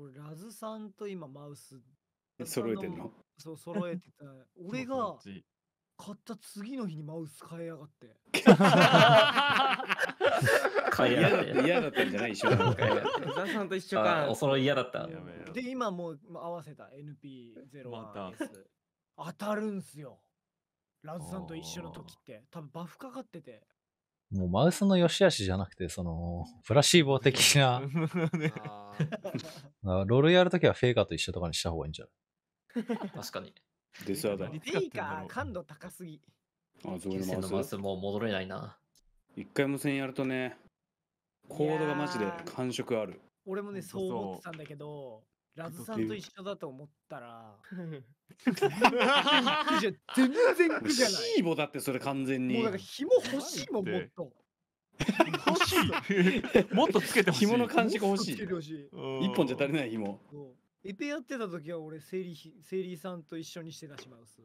俺ラズさんと今マウス揃えてんのそう揃えてた 俺が買った次の日にマウス買いやがって買い やがって嫌だったんじゃない一緒だラズ さんと一緒かお揃い嫌だったで今もう合わせた NP0 ま当たるんすよラズさんと一緒の時って多分バフかかっててもうマウスの良し悪しじゃなくて、その、プラシーボ的な、ロールやるときはフェイカーと一緒とかにした方がいいんじゃない確かに。デスアダ。フェイカー感度高すぎ。あ、そういうのマウスもう戻れないな。一回無線やるとね、コードがマジで感触ある。俺もね、そう思ってたんだけど、ラズさんと一緒だと思ったら 全然苦じゃない。シーボだってそれ完全に。もうなんか紐欲しいもんもっと。欲しい。もっとつけてほしい。紐の感じが欲しい。一本じゃ足りない紐。エペやってた時は俺セリセリさんと一緒にしてたします。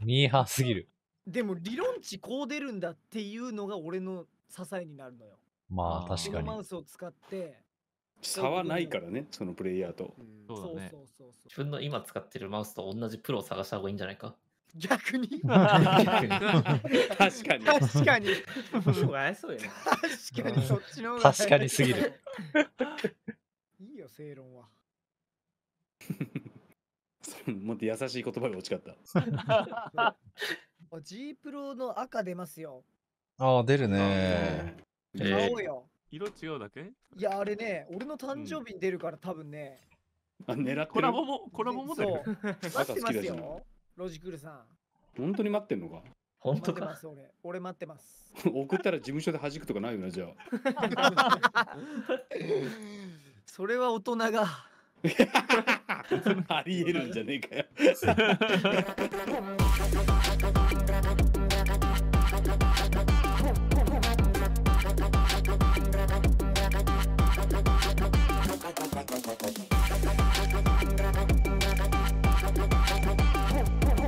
ミーハーすぎる。でも理論値こう出るんだっていうのが俺の支えになるのよ。まあ確かに。マウスを使って差はないからね、そのプレイヤーと。そうだねそうそう自分の今使ってるマウスと同じプロを探した方がいいんじゃないか逆にかに確かに。確かに。確かにそっちの方が確かにすぎる。いいよ、正論は。もっと優しい言葉が欲しかった。G プロの赤出ますよ。ああ、出るね。買おうよ。色違うだけいや、あれね、俺の誕生日に出るから、多分ね。あ、狙ってるコラボも、コラボもだよ。待ってますよ、ロジクールさん。本当に待ってんのか本当か俺。俺待ってます。送ったら事務所で弾くとかないよな、じゃあ。それは大人が。ありえるんじゃねえかよ。